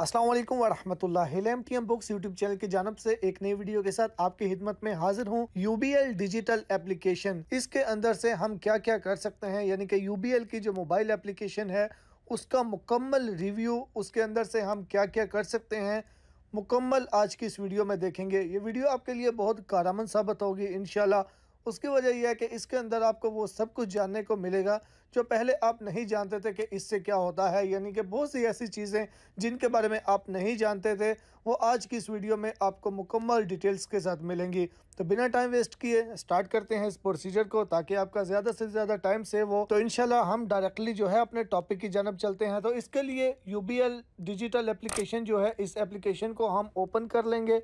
Aslam M T M books YouTube channel की जानब से एक नई वीडियो के साथ आपकी हिदमत में हाजिर हूँ U B L digital application इसके अंदर से हम क्या क्या कर सकते हैं यानी कि यू बी एल की जो मोबाइल एप्लीकेशन है उसका मुकम्मल रिव्यू उसके अंदर से हम क्या क्या कर सकते हैं मुकम्मल आज की इस वीडियो में देखेंगे ये वीडियो आपके लिए बहुत कारामन साबित होगी इनशाला उसकी वजह यह है कि इसके अंदर आपको वो सब कुछ जानने को मिलेगा जो पहले आप नहीं जानते थे कि इससे क्या होता है यानी कि बहुत सी ऐसी चीज़ें जिनके बारे में आप नहीं जानते थे वो आज की इस वीडियो में आपको मुकम्मल डिटेल्स के साथ मिलेंगी तो बिना टाइम वेस्ट किए स्टार्ट करते हैं इस प्रोसीजर को ताकि आपका ज़्यादा से ज़्यादा टाइम सेव हो तो इन हम डायरेक्टली जो है अपने टॉपिक की जानब चलते हैं तो इसके लिए यू डिजिटल एप्लीकेशन जो है इस एप्लीकेशन को हम ओपन कर लेंगे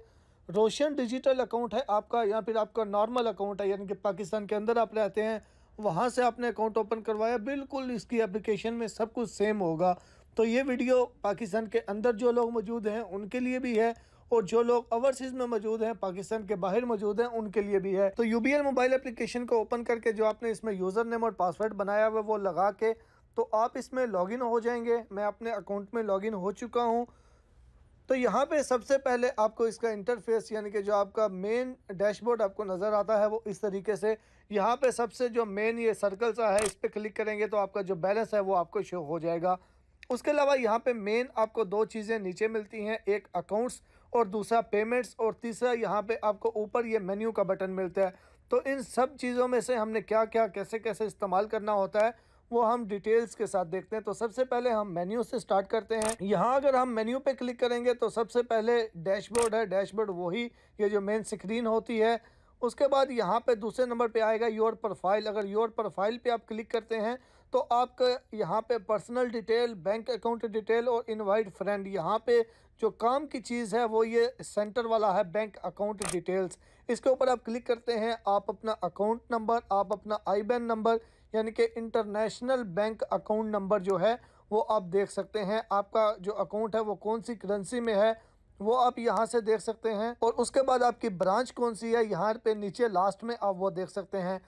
रोशन डिजिटल अकाउंट है आपका या फिर आपका नॉर्मल अकाउंट है यानी कि पाकिस्तान के अंदर आप रहते हैं वहाँ से आपने अकाउंट ओपन करवाया बिल्कुल इसकी एप्लीकेशन में सब कुछ सेम होगा तो ये वीडियो पाकिस्तान के अंदर जो लोग मौजूद हैं उनके लिए भी है और जो लोग ओवरसीज में मौजूद हैं पाकिस्तान के बाहर मौजूद हैं उनके लिए भी है तो यू मोबाइल एप्लीकेशन को ओपन करके जो आपने इसमें यूज़र नेम और पासवर्ड बनाया हुआ वो लगा के तो आप इसमें लॉगिन हो जाएंगे मैं अपने अकाउंट में लॉगिन हो चुका हूँ तो यहाँ पे सबसे पहले आपको इसका इंटरफेस यानी कि जो आपका मेन डैशबोर्ड आपको नज़र आता है वो इस तरीके से यहाँ पे सबसे जो मेन ये सर्कल सा है इस पर क्लिक करेंगे तो आपका जो बैलेंस है वो आपको शो हो जाएगा उसके अलावा यहाँ पे मेन आपको दो चीज़ें नीचे मिलती हैं एक अकाउंट्स और दूसरा पेमेंट्स और तीसरा यहाँ पर आपको ऊपर ये मेन्यू का बटन मिलता है तो इन सब चीज़ों में से हमने क्या क्या कैसे कैसे इस्तेमाल करना होता है वो हम डिटेल्स के साथ देखते हैं तो सबसे पहले हम मेन्यू से स्टार्ट करते हैं यहाँ अगर हम मेन्यू पे क्लिक करेंगे तो सबसे पहले डैशबोर्ड है डैशबोर्ड वही ये जो मेन स्क्रीन होती है उसके बाद यहाँ पे दूसरे नंबर पे आएगा योर प्रोफाइल अगर योर प्रोफाइल पे आप क्लिक करते हैं तो आपका यहाँ पे personal detail bank account detail और इनवाइट फ्रेंड यहाँ पे जो काम की चीज़ है वो ये सेंटर वाला है बैंक अकाउंट डिटेल्स इसके ऊपर आप क्लिक करते हैं आप अपना अकाउंट नंबर आप अपना आई नंबर यानी कि इंटरनेशनल बैंक अकाउंट नंबर जो है वो आप देख सकते हैं आपका जो अकाउंट है वो कौन सी करेंसी में है वो आप यहाँ से देख सकते हैं और उसके बाद आपकी ब्रांच कौन सी है यहाँ पे नीचे लास्ट में आप वो देख सकते हैं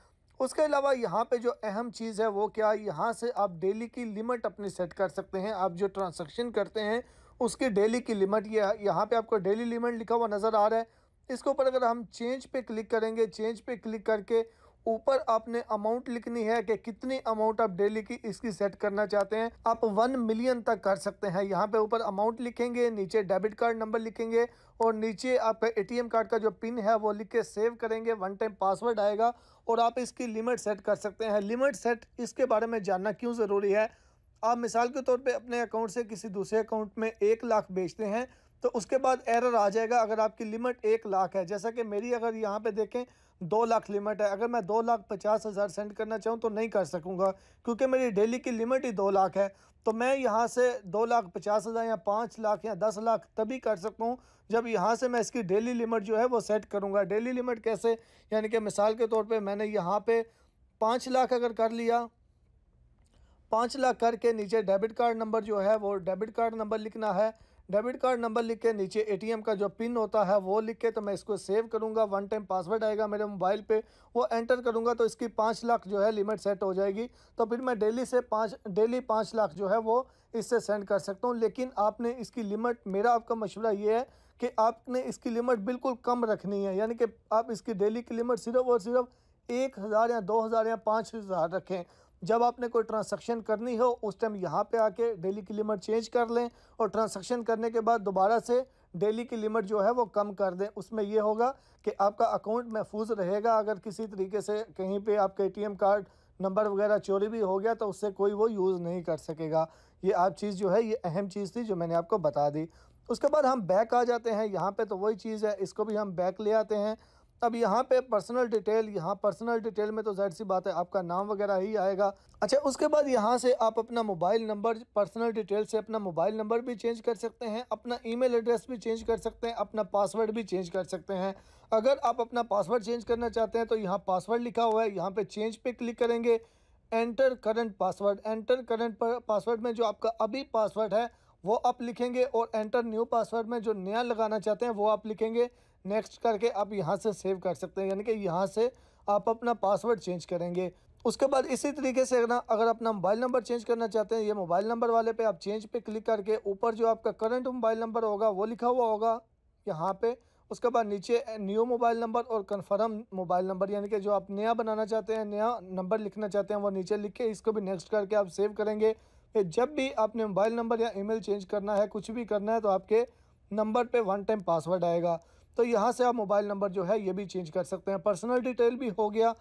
उसके अलावा यहाँ पे जो अहम चीज़ है वो क्या यहाँ से आप डेली की लिमिट अपनी सेट कर सकते हैं आप जो ट्रांसक्शन करते हैं उसकी डेली की लिमिट ये यह, यहाँ पे आपको डेली लिमिट लिखा हुआ नज़र आ रहा है इसके ऊपर अगर हम चेंज पे क्लिक करेंगे चेंज पे क्लिक करके ऊपर आपने अमाउंट लिखनी है कि कितनी अमाउंट आप डेली की इसकी सेट करना चाहते हैं आप वन मिलियन तक कर सकते हैं यहाँ पे ऊपर अमाउंट लिखेंगे नीचे डेबिट कार्ड नंबर लिखेंगे और नीचे आपका एटीएम कार्ड का जो पिन है वो लिख के सेव करेंगे वन टाइम पासवर्ड आएगा और आप इसकी लिमिट सेट कर सकते हैं लिमिट सेट इसके बारे में जानना क्यों ज़रूरी है आप मिसाल के तौर पर अपने अकाउंट से किसी दूसरे अकाउंट में एक लाख बेचते हैं तो उसके बाद एरर आ जाएगा अगर आपकी लिमिट एक लाख है जैसा कि मेरी अगर यहाँ पे देखें दो लाख लिमिट है अगर मैं दो लाख पचास हज़ार सेंड करना चाहूँ तो नहीं कर सकूँगा क्योंकि मेरी डेली की लिमिट ही दो लाख है तो मैं यहाँ से दो लाख पचास हज़ार या पाँच लाख या दस लाख तभी कर सकता हूँ जब यहाँ से मैं इसकी डेली लिमिट जो है वो सेट करूँगा डेली लिमिट कैसे यानी कि मिसाल के तौर पर मैंने यहाँ पर पाँच लाख अगर कर लिया पाँच लाख करके नीचे डेबिट कार्ड नंबर जो है वो डेबिट कार्ड नंबर लिखना है डेबिट कार्ड नंबर लिख के नीचे एटीएम का जो पिन होता है वो लिख के तो मैं इसको सेव करूंगा वन टाइम पासवर्ड आएगा मेरे मोबाइल पे वो एंटर करूंगा तो इसकी पाँच लाख जो है लिमिट सेट हो जाएगी तो फिर मैं डेली से पाँच डेली पाँच लाख जो है वो इससे सेंड कर सकता हूँ लेकिन आपने इसकी लिमिट मेरा आपका मशवरा ये है कि आपने इसकी लिमिट बिल्कुल कम रखनी है यानी कि आप इसकी डेली की लिमिट सिर्फ और सिर्फ एक हज़ार या दो हज़ार या पाँच हज़ार रखें जब आपने कोई ट्रांसैक्शन करनी हो उस टाइम यहाँ पे आके डेली की लिमिट चेंज कर लें और ट्रांसैक्शन करने के बाद दोबारा से डेली की लिमिट जो है वो कम कर दें उसमें यह होगा कि आपका अकाउंट महफूज रहेगा अगर किसी तरीके से कहीं पे आपका एटीएम कार्ड नंबर वगैरह चोरी भी हो गया तो उससे कोई वो यूज़ नहीं कर सकेगा ये आप चीज़ जो है ये अहम चीज़ थी जो मैंने आपको बता दी उसके बाद हम बैक आ जाते हैं यहाँ पे तो वही चीज़ है इसको भी हम बैक ले आते हैं अब यहाँ पे पर्सनल डिटेल यहाँ पर्सनल डिटेल में तो जाहिर सी बात है आपका नाम वगैरह ही आएगा अच्छा उसके बाद यहाँ से आप अपना मोबाइल नंबर पर्सनल डिटेल से अपना मोबाइल नंबर भी चेंज कर सकते हैं अपना ईमेल एड्रेस भी चेंज कर सकते हैं अपना पासवर्ड भी चेंज कर सकते हैं अगर आप अपना पासवर्ड चेंज करना चाहते हैं तो यहाँ पासवर्ड लिखा हुआ है यहाँ पर चेंज पे क्लिक करेंगे enter current password enter current password में जो आपका अभी पासवर्ड है वो आप लिखेंगे और एंटर न्यू पासवर्ड में जो नया लगाना चाहते हैं वो आप लिखेंगे नेक्स्ट करके आप यहाँ से सेव कर सकते हैं यानी कि यहाँ से आप अपना पासवर्ड चेंज करेंगे उसके बाद इसी तरीके से ना अगर अपना मोबाइल नंबर चेंज करना चाहते हैं ये मोबाइल नंबर वाले पे आप चेंज पे क्लिक करके ऊपर जो आपका करंट मोबाइल नंबर होगा वो लिखा हुआ होगा यहाँ पे उसके बाद नीचे न्यू मोबाइल नंबर और कन्फर्म मोबाइल नंबर यानी कि जो आप नया बनाना चाहते हैं नया नंबर लिखना चाहते हैं वो नीचे लिख के इसको भी नेक्स्ट करके आप सेव करेंगे जब भी आपने मोबाइल नंबर या ई चेंज करना है कुछ भी करना है तो आपके नंबर पर वन टाइम पासवर्ड आएगा तो यहाँ से आप मोबाइल नंबर जो है ये भी चेंज कर सकते हैं पर्सनल डिटेल भी हो गया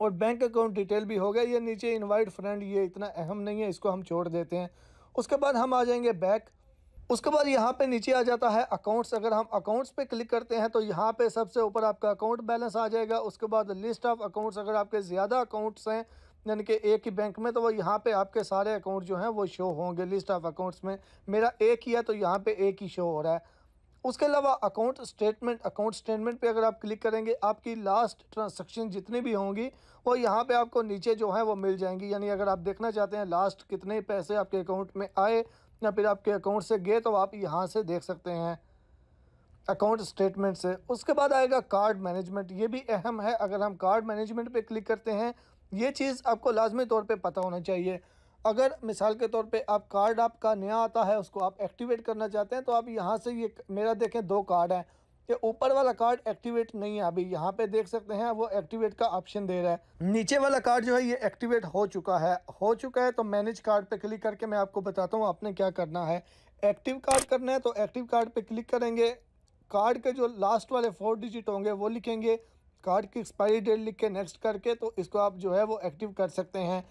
और बैंक अकाउंट डिटेल भी हो गया ये नीचे इनवाइट फ्रेंड ये इतना अहम नहीं है इसको हम छोड़ देते हैं उसके बाद हम आ जाएंगे बैक उसके बाद यहाँ पे नीचे आ जाता है अकाउंट्स अगर हम अकाउंट्स पे क्लिक करते हैं तो यहाँ पे सबसे ऊपर आपका अकाउंट बैलेंस आ जाएगा उसके बाद लिस्ट ऑफ अकाउंट्स अगर आपके ज़्यादा अकाउंट्स हैं यानी कि एक ही बैंक में तो वो यहाँ पे आपके सारे अकाउंट जो हैं वो शो होंगे लिस्ट ऑफ अकाउंट्स में मेरा एक ही है तो यहाँ पे एक ही शो हो रहा है उसके अलावा अकाउंट स्टेटमेंट अकाउंट स्टेटमेंट पे अगर आप क्लिक करेंगे आपकी लास्ट ट्रांसक्शन जितनी भी होंगी वो यहाँ पे आपको नीचे जो है वो मिल जाएंगी यानी अगर आप देखना चाहते हैं लास्ट कितने पैसे आपके अकाउंट में आए या फिर आपके अकाउंट से गए तो आप यहाँ से देख सकते हैं अकाउंट स्टेटमेंट से उसके बाद आएगा कार्ड मैनेजमेंट ये भी अहम है अगर हम कार्ड मैनेजमेंट पर क्लिक करते हैं ये चीज़ आपको लाजमी तौर पर पता होना चाहिए अगर मिसाल के तौर पे आप कार्ड आपका नया आता है उसको आप एक्टिवेट करना चाहते हैं तो आप यहाँ से ये मेरा देखें दो कार्ड हैं ये ऊपर वाला कार्ड एक्टिवेट नहीं है अभी यहाँ पे देख सकते हैं वो एक्टिवेट का ऑप्शन दे रहा है नीचे वाला कार्ड जो है ये एक्टिवेट हो चुका है हो चुका है तो मैनेज कार्ड पे क्लिक करके मैं आपको बताता हूँ आपने क्या करना है एक्टिव कार्ड करना है तो एक्टिव कार्ड पे क्लिक करेंगे कार्ड के जो लास्ट वाले फोर डिजिट होंगे वो लिखेंगे कार्ड की एक्सपायरी डेट लिख के नेक्स्ट करके तो इसको आप जो है वो एक्टिव कर सकते हैं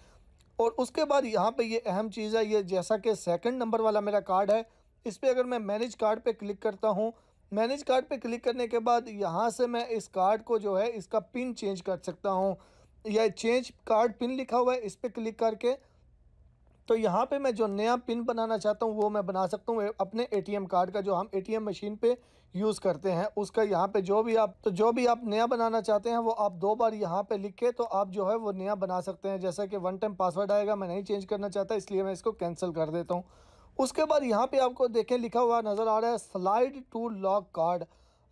और उसके बाद यहाँ पे ये अहम चीज़ है ये जैसा कि सेकंड नंबर वाला मेरा कार्ड है इस पर अगर मैं मैनेज कार्ड पे क्लिक करता हूँ मैनेज कार्ड पे क्लिक करने के बाद यहाँ से मैं इस कार्ड को जो है इसका पिन चेंज कर सकता हूँ या चेंज कार्ड पिन लिखा हुआ है इस पर क्लिक करके तो यहाँ पे मैं जो नया पिन बनाना चाहता हूँ वो मैं बना सकता हूँ अपने एटीएम कार्ड का जो हम एटीएम मशीन पे यूज़ करते हैं उसका यहाँ पे जो भी आप तो जो भी आप नया बनाना चाहते हैं वो आप दो बार यहाँ पे लिख के तो आप जो है वो नया बना सकते हैं जैसा कि वन टाइम पासवर्ड आएगा मैं नहीं चेंज करना चाहता इसलिए मैं इसको कैंसिल कर देता हूँ उसके बाद यहाँ पर आपको देखें लिखा हुआ नज़र आ रहा है स्लाइड टू लॉक कार्ड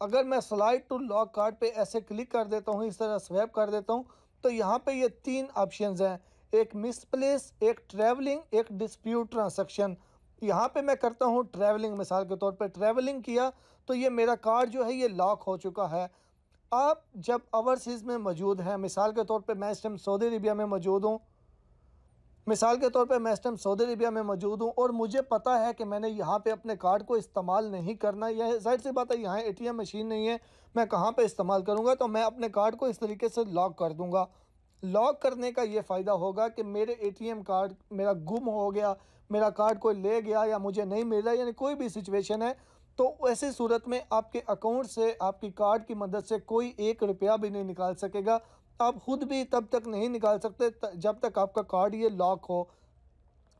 अगर मैं स्लाइड टू लॉक कार्ड पर ऐसे क्लिक कर देता हूँ इस तरह स्वैप कर देता हूँ तो यहाँ पर ये तीन ऑप्शन हैं एक मिसप्लेस एक ट्रैवलिंग एक डिस्प्यूट ट्रांसक्शन यहाँ पे मैं करता हूँ ट्रैवलिंग मिसाल के तौर पे ट्रैवलिंग किया तो ये मेरा कार्ड जो है ये लॉक हो चुका है आप जब ओवरसीज़ में मौजूद हैं मिसाल के तौर पे मैं इस टाइम सऊदी अरबिया में मौजूद हूँ मिसाल के तौर पे मैं इस टाइम सऊदी अरबिया में मौजूद हूँ और मुझे पता है कि मैंने यहाँ पे अपने कार्ड को इस्तेमाल नहीं करना यह जाहिर सी बात है यहाँ ए मशीन नहीं है मैं कहाँ पर इस्तेमाल करूँगा तो मैं अपने कार्ड को इस तरीके से लॉक कर दूँगा लॉक करने का ये फ़ायदा होगा कि मेरे एटीएम कार्ड मेरा गुम हो गया मेरा कार्ड कोई ले गया या मुझे नहीं मिल रहा यानी कोई भी सिचुएशन है तो ऐसी सूरत में आपके अकाउंट से आपकी कार्ड की मदद से कोई एक रुपया भी नहीं निकाल सकेगा आप ख़ुद भी तब तक नहीं निकाल सकते जब तक आपका कार्ड ये लॉक हो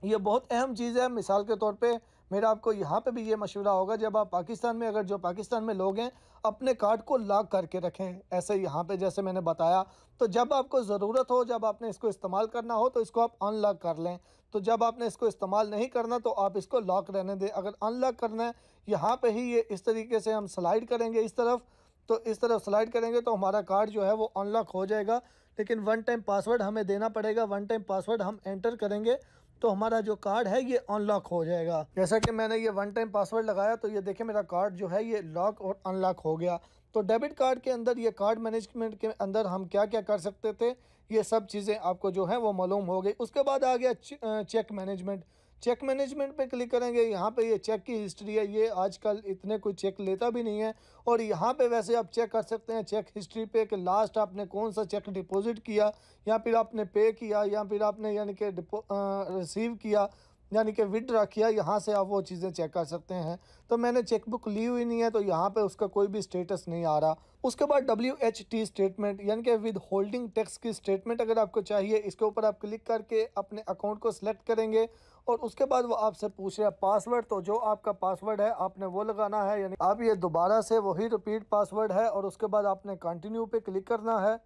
ये बहुत अहम चीज़ है मिसाल के तौर पर मेरा आपको यहाँ पे भी ये मशवरा होगा जब आप पाकिस्तान में अगर जो पाकिस्तान में लोग हैं अपने कार्ड को लॉक करके रखें ऐसे यहाँ पे जैसे मैंने बताया तो जब आपको ज़रूरत हो जब आपने इसको इस्तेमाल करना हो तो इसको आप अनलॉक कर लें तो जब आपने इसको इस्तेमाल नहीं करना तो आप इसको लॉक रहने दें अगर अनलॉक करना है यहाँ पर ही ये इस तरीके से हम स्लाइड करेंगे इस तरफ तो इस तरफ स्लाइड करेंगे तो हमारा कार्ड जो है वो अनलॉक हो जाएगा लेकिन वन टाइम पासवर्ड हमें देना पड़ेगा वन टाइम पासवर्ड हम एंटर करेंगे तो हमारा जो कार्ड है ये अनलॉक हो जाएगा जैसा कि मैंने ये वन टाइम पासवर्ड लगाया तो ये देखें मेरा कार्ड जो है ये लॉक और अनलॉक हो गया तो डेबिट कार्ड के अंदर ये कार्ड मैनेजमेंट के अंदर हम क्या क्या कर सकते थे ये सब चीज़ें आपको जो है वो मालूम हो गई उसके बाद आ गया चेक मैनेजमेंट चेक मैनेजमेंट पे क्लिक करेंगे यहाँ पे ये चेक की हिस्ट्री है ये आजकल इतने कोई चेक लेता भी नहीं है और यहाँ पे वैसे आप चेक कर सकते हैं चेक हिस्ट्री पे कि लास्ट आपने कौन सा चेक डिपॉजिट किया या फिर आपने पे किया या फिर आपने यानी कि रिसीव किया यानी कि विड्रा किया यहाँ से आप वो चीज़ें चेक कर सकते हैं तो मैंने चेकबुक ली हुई नहीं है तो यहाँ पे उसका कोई भी स्टेटस नहीं आ रहा उसके बाद डब्ल्यू एच टी स्टेटमेंट यानी कि विद होल्डिंग टैक्स की स्टेटमेंट अगर आपको चाहिए इसके ऊपर आप क्लिक करके अपने अकाउंट को सिलेक्ट करेंगे और उसके बाद वो आपसे पूछ रहे हैं पासवर्ड तो जो आपका पासवर्ड है आपने वो लगाना है यानी आप ये दोबारा से वही रिपीट पासवर्ड है और उसके बाद आपने कंटिन्यू पे क्लिक करना है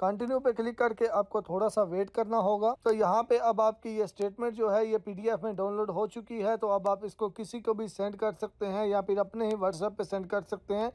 कंटिन्यू पे क्लिक करके आपको थोड़ा सा वेट करना होगा तो यहाँ पे अब आपकी ये स्टेटमेंट जो है ये पीडीएफ में डाउनलोड हो चुकी है तो अब आप इसको किसी को भी सेंड कर सकते हैं या फिर अपने ही व्हाट्सएप पे सेंड कर सकते हैं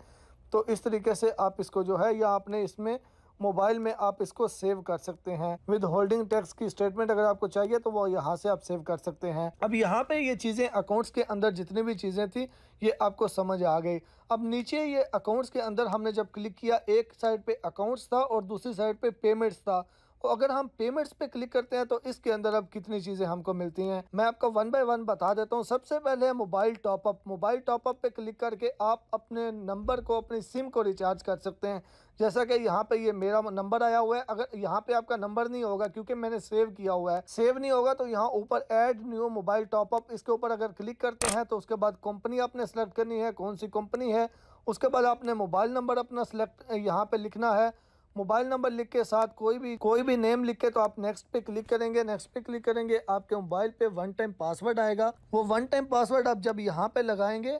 तो इस तरीके से आप इसको जो है या आपने इसमें मोबाइल में आप इसको सेव कर सकते हैं विद होल्डिंग टैक्स की स्टेटमेंट अगर आपको चाहिए तो वो यहाँ से आप सेव कर सकते हैं अब यहाँ पे ये चीज़ें अकाउंट्स के अंदर जितनी भी चीज़ें थी ये आपको समझ आ गई अब नीचे ये अकाउंट्स के अंदर हमने जब क्लिक किया एक साइड पे अकाउंट्स था और दूसरी साइड पे पेमेंट्स था तो अगर हम पेमेंट्स पे क्लिक करते हैं तो इसके अंदर अब कितनी चीज़ें हमको मिलती हैं मैं आपको वन बाय वन बता देता हूँ सबसे पहले मोबाइल टॉपअप मोबाइल टॉपअप पे क्लिक करके आप अपने नंबर को अपनी सिम को रिचार्ज कर सकते हैं जैसा कि यहाँ पे ये मेरा नंबर आया हुआ है अगर यहाँ पे आपका नंबर नहीं होगा क्योंकि मैंने सेव किया हुआ है सेव नहीं होगा तो यहाँ ऊपर ऐड न्यू मोबाइल टॉपअप इसके ऊपर अगर क्लिक करते हैं तो उसके बाद कंपनी आपने सेलेक्ट करनी है कौन सी कंपनी है उसके बाद आपने मोबाइल नंबर अपना सेलेक्ट यहाँ पे लिखना है मोबाइल नंबर लिख के साथ कोई भी कोई भी नेम लिख के तो आप नेक्स्ट पे क्लिक करेंगे नेक्स्ट पे क्लिक करेंगे आपके मोबाइल पे वन टाइम पासवर्ड आएगा वो वन टाइम पासवर्ड आप जब यहाँ पे लगाएंगे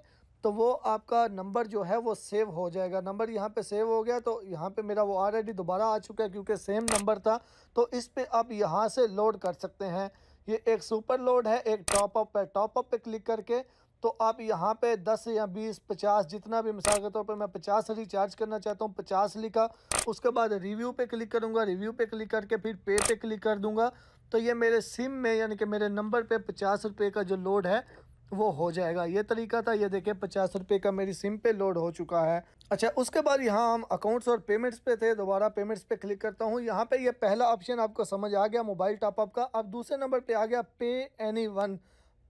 तो वो आपका नंबर जो है वो सेव हो जाएगा नंबर यहाँ पे सेव हो गया तो यहाँ पे मेरा वो ऑलरेडी दोबारा आ चुका है क्योंकि सेम नंबर था तो इस पर आप यहाँ से लोड कर सकते हैं ये एक सुपर लोड है एक टॉप अप है टॉप अप पे क्लिक करके तो आप यहाँ पे 10 या 20, 50 जितना भी मिसाल के तौर पर मैं 50 रिचार्ज करना चाहता हूँ 50 लिखा उसके बाद रिव्यू पे क्लिक करूँगा रिव्यू पे क्लिक करके फिर पे पे क्लिक कर दूँगा तो ये मेरे सिम में यानी कि मेरे नंबर पे पचास रुपये का जो लोड है वो हो जाएगा ये तरीका था ये देखिए पचास रुपये का मेरी सिम पे लोड हो चुका है अच्छा उसके बाद यहाँ हम अकाउंट्स और पेमेंट्स पे थे दोबारा पेमेंट्स पे क्लिक करता हूँ यहाँ पे ये यह पहला ऑप्शन आपको समझ आ गया मोबाइल टॉपअप का अब दूसरे नंबर पे आ गया pay anyone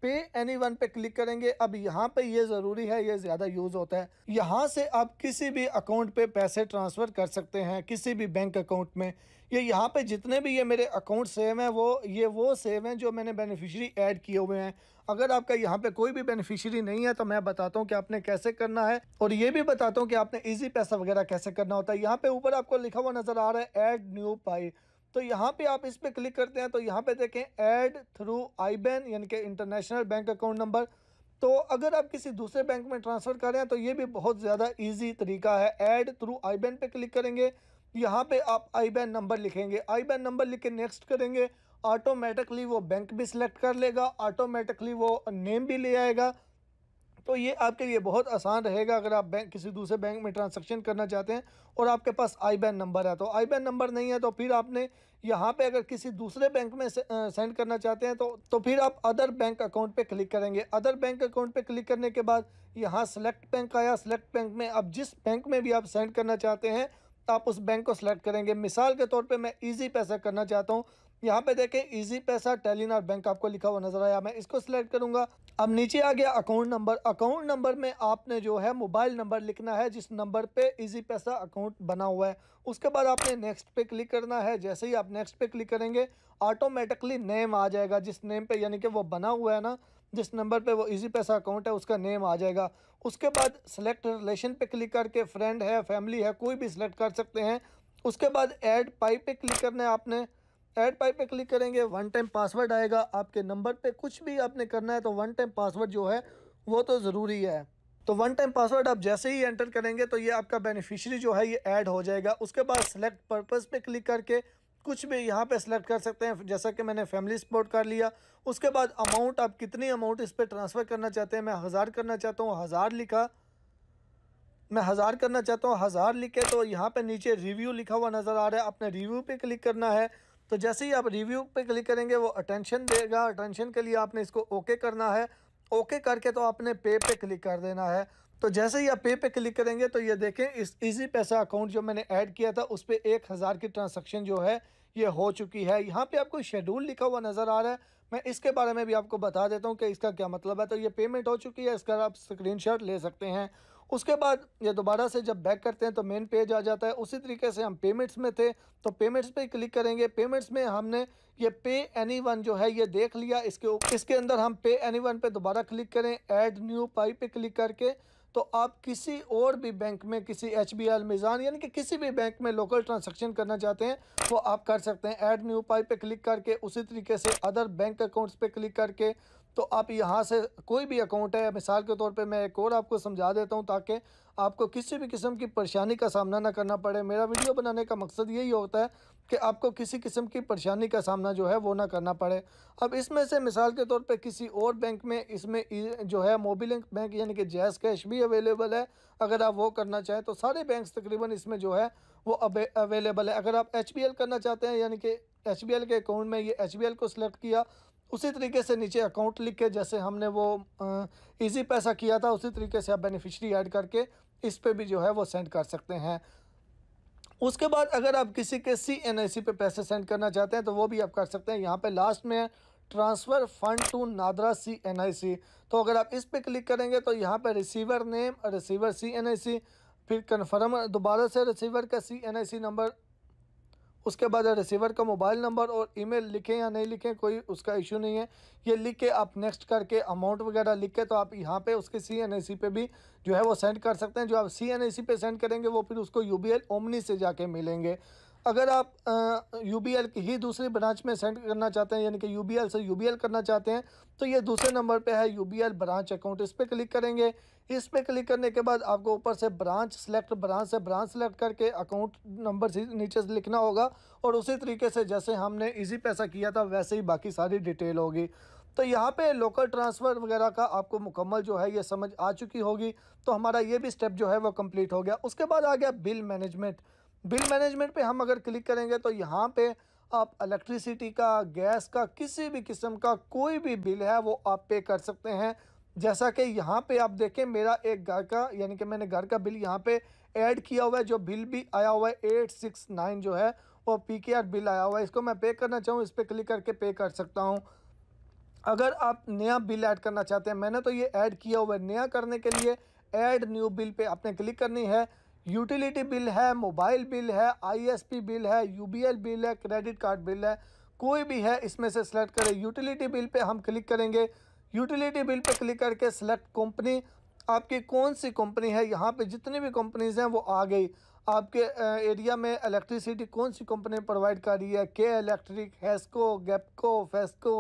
pay anyone पे क्लिक करेंगे अब यहाँ पे ये ज़रूरी है ये ज़्यादा यूज़ होता है यहाँ से आप किसी भी अकाउंट पे पैसे ट्रांसफ़र कर सकते हैं किसी भी बैंक अकाउंट में ये यहाँ पे जितने भी ये मेरे अकाउंट सेव हैं वो ये वो सेव हैं जो मैंने बेनिफिशरी ऐड किए हुए हैं अगर आपका यहाँ पे कोई भी बेनिफिशरी नहीं है तो मैं बताता हूँ कि आपने कैसे करना है और ये भी बताता हूँ कि आपने ईजी पैसा वगैरह कैसे करना होता है यहाँ पे ऊपर आपको लिखा हुआ नज़र आ रहा है एड न्यू पाई तो यहाँ पे आप इस पर क्लिक करते हैं तो यहाँ पे देखें ऐड थ्रू आई बैन यानी कि इंटरनेशनल बैंक अकाउंट नंबर तो अगर आप किसी दूसरे बैंक में ट्रांसफ़र करें तो ये भी बहुत ज़्यादा इजी तरीका है ऐड थ्रू आई बैन पर क्लिक करेंगे यहाँ पे आप आई बैन नंबर लिखेंगे आई बैन नंबर लिख के नेक्स्ट करेंगे ऑटोमेटिकली वो बैंक भी सिलेक्ट कर लेगा ऑटोमेटिकली वो नेम भी ले आएगा तो ये आपके लिए बहुत आसान रहेगा अगर आप बैंक किसी दूसरे बैंक में ट्रांसैक्शन करना चाहते हैं और आपके पास आई बैन नंबर है तो आई बैन नंबर नहीं है तो फिर आपने यहाँ पे अगर किसी दूसरे बैंक में से, आ, सेंड करना चाहते हैं तो तो फिर आप अदर बैंक अकाउंट पे क्लिक करेंगे अदर बैंक अकाउंट पे क्लिक करने के बाद यहाँ सेलेक्ट बैंक आया सेलेक्ट बैंक में अब जिस बैंक में भी आप सेंड करना चाहते हैं आप उस बैंक को सिलेक्ट करेंगे मिसाल के तौर पे मैं इजी पैसा करना चाहता हूँ यहाँ पे देखें इजी पैसा टेलीनार बैंक आपको लिखा हुआ नजर आया मैं इसको सिलेक्ट करूंगा अब नीचे आ गया अकाउंट नंबर अकाउंट नंबर में आपने जो है मोबाइल नंबर लिखना है जिस नंबर पे इजी पैसा अकाउंट बना हुआ है उसके बाद आपने नेक्स्ट पे क्लिक करना है जैसे ही आप नेक्स्ट पे क्लिक करेंगे ऑटोमेटिकली नेम आ जाएगा जिस नेम पे यानी कि वो बना हुआ है ना जिस नंबर पे वो इजी पैसा अकाउंट है उसका नेम आ जाएगा उसके बाद सेलेक्ट रिलेशन पे क्लिक करके फ्रेंड है फैमिली है कोई भी सिलेक्ट कर सकते हैं उसके बाद एड पाई पे क्लिक करना है आपने ऐड पाइप पे क्लिक करेंगे वन टाइम पासवर्ड आएगा आपके नंबर पे कुछ भी आपने करना है तो वन टाइम पासवर्ड जो है वो तो ज़रूरी है तो वन टाइम पासवर्ड आप जैसे ही एंटर करेंगे तो ये आपका बेनिफिशियरी जो है ये ऐड हो जाएगा उसके बाद सेलेक्ट पर्पज़ पे क्लिक करके कुछ भी यहाँ पे सेलेक्ट कर सकते हैं जैसा कि मैंने फैमिली सपोर्ट कर लिया उसके बाद अमाउंट आप कितनी अमाउंट इस पर ट्रांसफ़र करना चाहते हैं मैं हज़ार करना चाहता हूँ हज़ार लिखा मैं हज़ार करना चाहता हूँ हज़ार लिखे तो यहाँ पर नीचे रिव्यू लिखा हुआ नज़र आ रहा है आपने रिव्यू पर क्लिक करना है तो जैसे ही आप रिव्यू पे क्लिक करेंगे वो अटेंशन देगा अटेंशन के लिए आपने इसको ओके करना है ओके करके तो आपने पे पे क्लिक कर देना है तो जैसे ही आप पे पे क्लिक करेंगे तो ये देखें इस इजी पैसा अकाउंट जो मैंने ऐड किया था उस पर एक हज़ार की ट्रांसक्शन जो है ये हो चुकी है यहाँ पे आपको शेड्यूल लिखा हुआ नज़र आ रहा है मैं इसके बारे में भी आपको बता देता हूँ कि इसका क्या मतलब है तो ये पेमेंट हो चुकी है इसका आप स्क्रीनशॉट ले सकते हैं उसके बाद ये दोबारा से जब बैक करते हैं तो मेन पेज आ जाता है उसी तरीके से हम पेमेंट्स में थे तो पेमेंट्स पे क्लिक करेंगे पेमेंट्स में हमने ये पे एनी वन जो है ये देख लिया इसके इसके अंदर हम पे एनी वन पे दोबारा क्लिक करें ऐड न्यू पाई पे क्लिक करके तो आप किसी और भी बैंक में किसी एच बी एल मिज़ान यानी कि किसी भी बैंक में लोकल ट्रांजेक्शन करना चाहते हैं तो आप कर सकते हैं ऐड न्यू पाई पे क्लिक करके उसी तरीके से अदर बैंक अकाउंट्स पे क्लिक करके तो आप यहाँ से कोई भी अकाउंट है मिसाल के तौर पे मैं एक और आपको समझा देता हूँ ताकि आपको किसी भी किस्म की परेशानी का सामना ना करना पड़े मेरा वीडियो बनाने का मकसद यही होता है कि आपको किसी किस्म की परेशानी का सामना जो है वो ना करना पड़े अब इसमें से मिसाल के तौर पे किसी और बैंक में इसमें जो है मोबिलिंक बैंक यानी कि जैस कैश भी अवेलेबल है अगर आप वो करना चाहें तो सारे बैंक तकरीबन इसमें जो है वो अवेलेबल है अगर आप एच करना चाहते हैं यानी कि एच के अकाउंट में ये एच को सिलेक्ट किया उसी तरीके से नीचे अकाउंट लिख के जैसे हमने वो इजी पैसा किया था उसी तरीके से आप बेनिफिशरी ऐड करके इस पर भी जो है वो सेंड कर सकते हैं उसके बाद अगर आप किसी के सी एन आई सी पे पैसे सेंड करना चाहते हैं तो वो भी आप कर सकते हैं यहाँ पे लास्ट में transfer fund to NADRA C N I C तो अगर आप इस पर क्लिक करेंगे तो यहाँ पर receiver name receiver C N I C फिर कन्फर्म दोबारा से रिसीवर का सी एन आई सी नंबर उसके बाद रिसीवर का मोबाइल नंबर और ईमेल लिखें या नहीं लिखें कोई उसका इशू नहीं है ये लिख के आप नेक्स्ट करके अमाउंट वगैरह लिख के तो आप यहाँ पे उसके सी एन ए सी पे भी जो है वो सेंड कर सकते हैं जो आप सी एन ए सी पे सेंड करेंगे वो फिर उसको यू बी एल ओमनी से जाके मिलेंगे अगर आप यू बी एल की ही दूसरी ब्रांच में सेंड करना चाहते हैं यानी कि यू बी एल से यू बी एल करना चाहते हैं तो ये दूसरे नंबर पे है U B L branch account इस पर क्लिक करेंगे इस पर क्लिक करने के बाद आपको ऊपर से ब्रांच सेलेक्ट ब्रांच से ब्रांच सेलेक्ट करके अकाउंट नंबर से नीचे से लिखना होगा और उसी तरीके से जैसे हमने इजी पैसा किया था वैसे ही बाकी सारी डिटेल होगी तो यहाँ पे लोकल ट्रांसफ़र वगैरह का आपको मुकम्मल जो है ये समझ आ चुकी होगी तो हमारा ये भी स्टेप जो है वो कंप्लीट हो गया उसके बाद आ गया बिल मैनेजमेंट बिल मैनेजमेंट पे हम अगर क्लिक करेंगे तो यहाँ पे आप इलेक्ट्रिसिटी का गैस का किसी भी किस्म का कोई भी बिल है वो आप पे कर सकते हैं जैसा कि यहाँ पे आप देखें मेरा एक घर का यानी कि मैंने घर का बिल यहाँ पे ऐड किया हुआ है जो बिल भी आया हुआ है एट सिक्स नाइन जो है वो पी के आर बिल आया हुआ है इसको मैं पे करना चाहूँ इस पर क्लिक करके पे कर सकता हूँ अगर आप नया बिल ऐड करना चाहते हैं मैंने तो ये ऐड किया हुआ है नया करने के लिए ऐड न्यू बिल पे आपने क्लिक करनी है यूटिलिटी बिल है मोबाइल बिल है आईएसपी बिल है यूबीएल बिल है क्रेडिट कार्ड बिल है कोई भी है इसमें से सिलेक्ट करें यूटिलिटी बिल पे हम क्लिक करेंगे यूटिलिटी बिल पे क्लिक करके सेलेक्ट कंपनी आपकी कौन सी कंपनी है यहाँ पे जितनी भी कंपनीज़ हैं वो आ गई आपके एरिया में इलेक्ट्रिसिटी कौन सी कंपनी प्रोवाइड कर रही है के इलेक्ट्रिक हैस्को गैपको फेस्को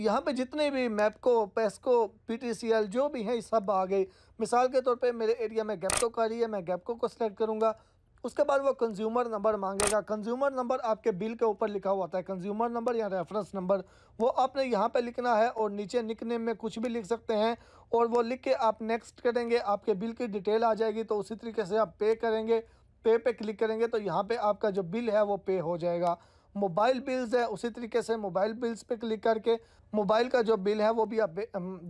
यहाँ पे जितने भी मैपको पेस्को पीटीसीएल जो भी हैं सब आ गए मिसाल के तौर पे मेरे एरिया में गैपको का रही है मैं गैपको को सिलेक्ट करूँगा उसके बाद वो कंज्यूमर नंबर मांगेगा कंज्यूमर नंबर आपके बिल के ऊपर लिखा हुआ है कंज्यूमर नंबर या रेफरेंस नंबर वो आपने यहाँ पे लिखना है और नीचे निकनेम में कुछ भी लिख सकते हैं और वो लिख के आप नेक्स्ट करेंगे आपके बिल की डिटेल आ जाएगी तो उसी तरीके से आप पे करेंगे पे पे क्लिक करेंगे तो यहाँ पे आपका जो बिल है वो पे हो जाएगा मोबाइल बिल्स है उसी तरीके से मोबाइल बिल्स पे क्लिक करके मोबाइल का जो बिल है वो भी आप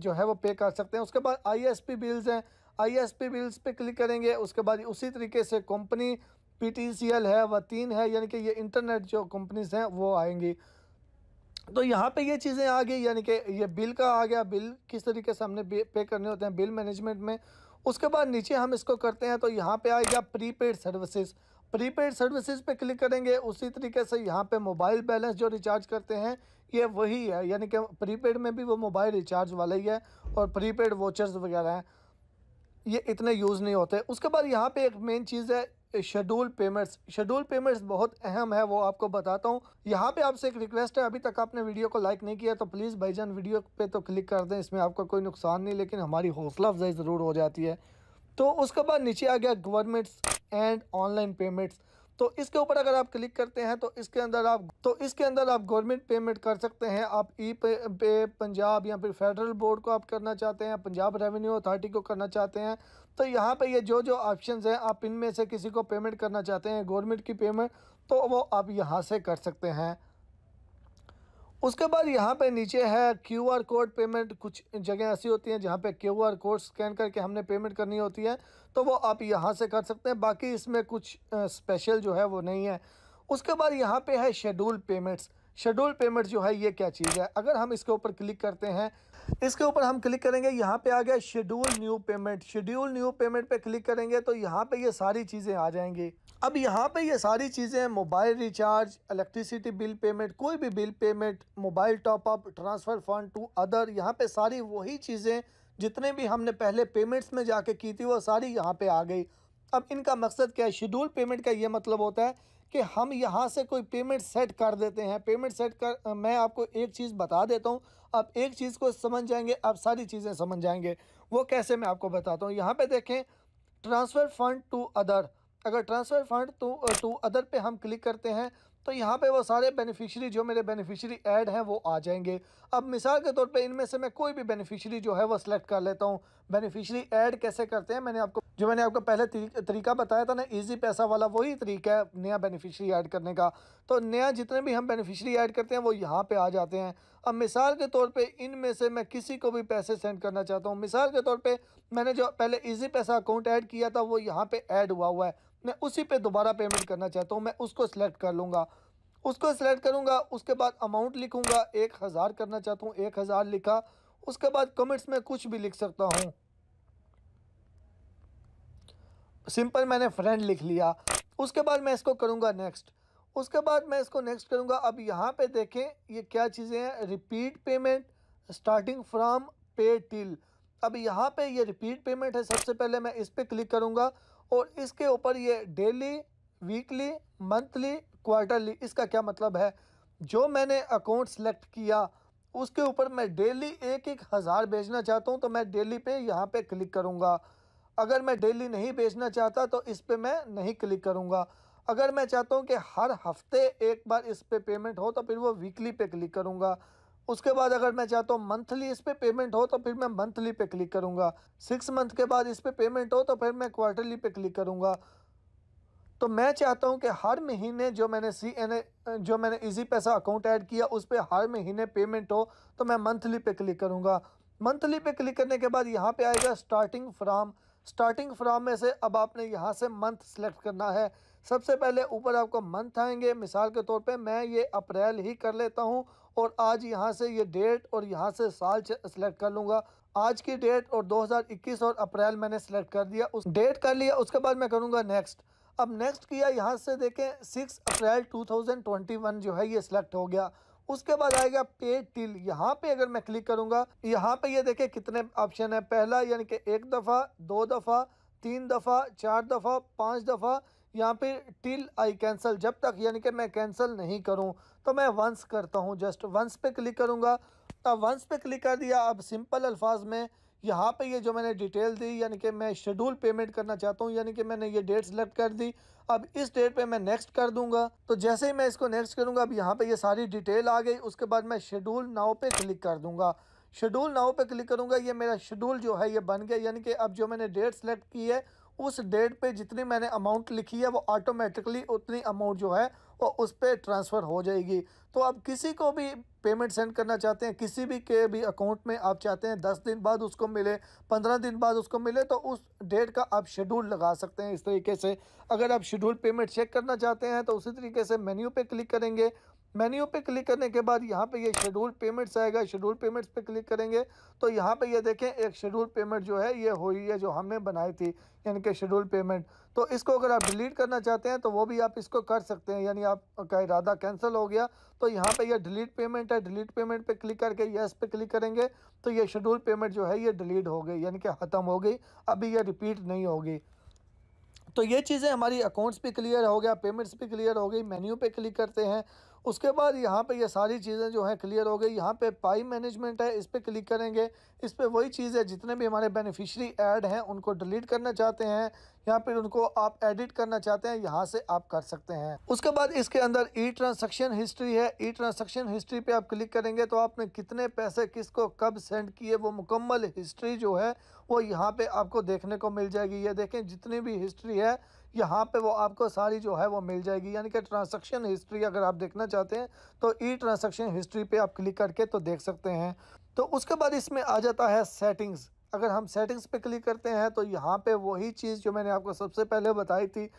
जो है वो पे कर सकते हैं उसके बाद आईएसपी बिल्स हैं आईएसपी बिल्स पे क्लिक करेंगे उसके बाद उसी तरीके से कंपनी पीटीसीएल है वतीन है यानी कि ये इंटरनेट जो कंपनीज हैं वो आएंगी तो यहाँ पे ये चीज़ें आ गई यानी कि ये बिल का आ गया बिल किस तरीके से हमने पे करने होते हैं बिल मैनेजमेंट में उसके बाद नीचे हम इसको करते हैं तो यहाँ पे आएगा प्रीपेड सर्विसेज़ प्रीपेड सर्विसेज पे क्लिक करेंगे उसी तरीके से यहाँ पे मोबाइल बैलेंस जो रिचार्ज करते हैं ये वही है यानी कि प्रीपेड में भी वो मोबाइल रिचार्ज वाला ही है और प्रीपेड वोचर्स वगैरह हैं ये इतने यूज़ नहीं होते उसके बाद यहाँ पे एक मेन चीज़ है शेड्यूल पेमेंट्स शेड्यूल पेमेंट्स बहुत अहम है वो आपको बताता हूँ यहाँ पे आपसे एक रिक्वेस्ट है अभी तक आपने वीडियो को लाइक नहीं किया तो प्लीज़ भाईजान वीडियो पे तो क्लिक कर दें इसमें आपका कोई नुकसान नहीं लेकिन हमारी हौसला अफजाई ज़रूर हो जाती है तो उसके बाद नीचे आ गया गवर्नमेंट्स एंड ऑनलाइन पेमेंट्स तो इसके ऊपर अगर आप क्लिक करते हैं तो इसके अंदर आप तो इसके अंदर आप गवर्नमेंट पेमेंट कर सकते हैं आप ई पे, पे पंजाब या फिर फेडरल बोर्ड को आप करना चाहते हैं पंजाब रेवेन्यू अथॉरिटी को करना चाहते हैं तो यहाँ पे ये जो जो ऑप्शंस हैं आप इनमें से किसी को पेमेंट करना चाहते हैं गवर्नमेंट की पेमेंट तो वो आप यहाँ से कर सकते हैं उसके बाद यहाँ पे नीचे है क्यूआर कोड पेमेंट कुछ जगह ऐसी होती हैं जहाँ पे क्यूआर कोड स्कैन करके हमने पेमेंट करनी होती है तो वो आप यहाँ से कर सकते हैं बाकी इसमें कुछ स्पेशल जो है वो नहीं है उसके बाद यहाँ पे है शेड्यूल पेमेंट्स शेड्यूल पेमेंट जो है ये क्या चीज़ है अगर हम इसके ऊपर क्लिक करते हैं इसके ऊपर हम क्लिक करेंगे यहाँ पे आ गया schedule new payment schedule new payment पे क्लिक करेंगे तो यहाँ पे ये सारी चीज़ें आ जाएंगी अब यहाँ पे ये सारी चीज़ें mobile recharge electricity bill payment कोई भी bill payment mobile top up transfer fund to other यहाँ पर सारी वही चीज़ें जितने भी हमने पहले पेमेंट्स में जाके की थी वो सारी यहाँ पर आ गई अब इनका मकसद क्या है शेड्यूल पेमेंट का ये मतलब होता है कि हम यहाँ से कोई पेमेंट सेट कर देते हैं पेमेंट सेट कर मैं आपको एक चीज़ बता देता हूँ आप एक चीज़ को समझ जाएंगे आप सारी चीज़ें समझ जाएंगे वो कैसे मैं आपको बताता हूँ यहाँ पे देखें ट्रांसफ़र फ़ंड टू अदर अगर transfer fund to to other पे हम क्लिक करते हैं तो यहाँ पे वो सारे बेनिफिशियरी जो मेरे बेनिफिशियरी ऐड हैं वो आ जाएंगे अब मिसाल के तौर पे इनमें से मैं कोई भी बेनिफिशियरी जो है वो सिलेक्ट कर लेता हूँ बेनिफिशरी ऐड कैसे करते हैं मैंने आपको जो मैंने आपको पहले तरीका बताया था ना इजी पैसा वाला वही तरीका है नया बेनिफिशियरी ऐड करने का तो नया जितने भी हम बेनिफिशियरी ऐड करते हैं वो यहाँ पे आ जाते हैं अब मिसाल के तौर पे इनमें से मैं किसी को भी पैसे सेंड करना चाहता हूँ मिसाल के तौर पे मैंने जो पहले इजी पैसा अकाउंट ऐड किया था वो यहाँ पर ऐड हुआ हुआ है मैं उसी पे दोबारा पेमेंट करना चाहता हूँ मैं उसको सिलेक्ट कर लूँगा उसको सिलेक्ट करूँगा उसके बाद अमाउंट लिखूँगा एक हज़ार करना चाहता हूँ एक हज़ार लिखा उसके बाद कमेंट्स में कुछ भी लिख सकता हूँ सिंपल मैंने फ्रेंड लिख लिया उसके बाद मैं इसको करूँगा नेक्स्ट उसके बाद मैं इसको नेक्स्ट करूँगा अब यहाँ पे देखें ये क्या चीज़ें हैं repeat payment starting from pay till अब यहाँ पे ये रिपीट पेमेंट है सबसे पहले मैं इस पर क्लिक करूँगा और इसके ऊपर ये डेली वीकली मंथली क्वार्टरली इसका क्या मतलब है जो मैंने अकाउंट सेलेक्ट किया उसके ऊपर मैं डेली एक एक हज़ार भेजना चाहता हूँ तो मैं डेली पे यहाँ पे क्लिक करूँगा अगर मैं डेली नहीं बेचना चाहता तो इस पर मैं नहीं क्लिक करूँगा अगर मैं चाहता हूँ कि हर हफ्ते एक बार इस पर पे पेमेंट हो तो फिर वो वीकली पे क्लिक करूँगा उसके बाद अगर मैं चाहता हूँ मंथली इस पर पे पेमेंट हो तो फिर मैं मंथली पे क्लिक करूँगा सिक्स मंथ के बाद इस पर पे पेमेंट हो तो फिर मैं क्वार्टरली पे क्लिक करूँगा तो मैं चाहता हूँ कि हर महीने जो मैंने सी एन जो मैंने इजी पैसा अकाउंट ऐड किया उस पर हर महीने पेमेंट हो तो मैं मंथली पे क्लिक करूँगा मंथली पे क्लिक करने के बाद यहाँ पे आएगा स्टार्टिंग फ्राम स्टार्टिंग फ्रॉम में से अब आपने यहाँ से मंथ सेलेक्ट करना है सबसे पहले ऊपर आपको मंथ आएंगे मिसाल के तौर पे मैं ये अप्रैल ही कर लेता हूँ और आज यहाँ से ये डेट और यहाँ से साल सेलेक्ट कर लूँगा आज की डेट और 2021 और अप्रैल मैंने सेलेक्ट कर दिया उस डेट कर लिया उसके बाद मैं करूँगा नेक्स्ट अब नेक्स्ट किया यहाँ से देखें सिक्स अप्रैल 2021 जो है ये सिलेक्ट हो गया उसके बाद आएगा पे टिल यहाँ पे अगर मैं क्लिक करूंगा यहाँ पे ये देखे कितने ऑप्शन है पहला यानी कि एक दफ़ा दो दफ़ा तीन दफ़ा चार दफ़ा पाँच दफ़ा यहाँ पे टिल आई कैंसिल जब तक यानी कि मैं कैंसिल नहीं करूँ तो मैं वंस करता हूँ जस्ट वंस पे क्लिक करूँगा तब वंस पे क्लिक कर दिया अब सिंपल अल्फाज में यहाँ पे ये जो मैंने डिटेल दी यानी कि मैं शेड्यूल पेमेंट करना चाहता हूँ यानी कि मैंने ये डेट सेलेक्ट कर दी अब इस डेट पे मैं नेक्स्ट कर दूंगा तो जैसे ही मैं इसको नेक्स्ट करूँगा अब यहाँ पे ये सारी डिटेल आ गई उसके बाद मैं शेड्यूल नाव पे क्लिक कर दूँगा शेड्यूल नाव पे क्लिक करूँगा ये मेरा शेड्यूल जो है ये बन गया यानी कि अब जो मैंने डेट सेलेक्ट की है उस डेट पर जितनी मैंने अमाउंट लिखी है वो ऑटोमेटिकली उतनी अमाउंट जो है और उस पर ट्रांसफ़र हो जाएगी तो आप किसी को भी पेमेंट सेंड करना चाहते हैं किसी भी के भी अकाउंट में आप चाहते हैं दस दिन बाद उसको मिले पंद्रह दिन बाद उसको मिले तो उस डेट का आप शेड्यूल लगा सकते हैं इस तरीके से अगर आप शेड्यूल पेमेंट चेक करना चाहते हैं तो उसी तरीके से मेन्यू पे क्लिक करेंगे मेन्यू पे क्लिक करने के बाद यहाँ पे ये शेड्यूल पेमेंट्स आएगा शेड्यूल पेमेंट्स पे क्लिक करेंगे तो यहाँ पे ये देखें एक शेड्यूल पेमेंट जो है ये हुई है जो हमने बनाई थी यानी कि शेड्यूल पेमेंट तो इसको अगर आप डिलीट करना चाहते हैं तो वो भी आप इसको कर सकते हैं यानी आपका इरादा कैंसिल हो गया तो यहाँ पर यह डिलीट पेमेंट है डिलीट पेमेंट पर पे क्लिक करके येस पे क्लिक करेंगे तो ये शेड्यूल पेमेंट जो है ये डिलीट हो गई यानी कि ख़त्म हो गई अभी यह रिपीट नहीं होगी तो ये चीज़ें हमारी अकाउंट्स पे क्लियर हो गया पेमेंट्स पे क्लियर हो गई मेन्यू पे क्लिक करते हैं उसके बाद यहाँ पे ये सारी चीज़ें जो हैं क्लियर हो गई यहाँ पे पाई मैनेजमेंट है इस पर क्लिक करेंगे इस पर वही चीज़ है जितने भी हमारे बेनिफिशरी ऐड हैं उनको डिलीट करना चाहते हैं या फिर उनको आप एडिट करना चाहते हैं यहाँ से आप कर सकते हैं उसके बाद इसके अंदर ई ट्रांसक्शन हिस्ट्री है ई ट्रांसक्शन हिस्ट्री पर आप क्लिक करेंगे तो आपने कितने पैसे किस कब सेंड किए वो मुकम्मल हिस्ट्री जो है वो यहाँ पर आपको देखने को मिल जाएगी ये देखें जितनी भी हिस्ट्री है यहाँ पे वो आपको सारी जो है वो मिल जाएगी यानी कि ट्रांसक्शन हिस्ट्री अगर आप देखना चाहते हैं तो ई ट्रांसक्शन हिस्ट्री पे आप क्लिक करके तो देख सकते हैं तो उसके बाद इसमें आ जाता है सेटिंग्स अगर हम सेटिंग्स पे क्लिक करते हैं तो यहाँ पे वही चीज़ जो मैंने आपको सबसे पहले बताई थी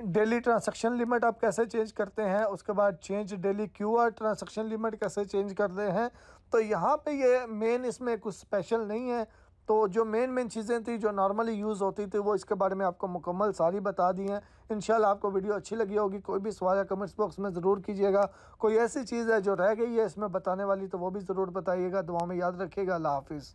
डेली ट्रांसक्शन लिमिट आप कैसे चेंज करते हैं उसके बाद change daily Q R transaction limit कैसे चेंज करते हैं तो यहाँ पे ये मेन इसमें कुछ स्पेशल नहीं है तो जो मेन मेन चीज़ें थी जो नॉर्मली यूज़ होती थी वो इसके बारे में आपको मुकम्मल सारी बता दी हैं इन आपको वीडियो अच्छी लगी होगी कोई भी सवाल है कमेंट्स बॉक्स में ज़रूर कीजिएगा कोई ऐसी चीज़ है जो रह गई है इसमें बताने वाली तो वो भी ज़रूर बताइएगा दुआ में याद रखिएगा अल्लाह हाफिज़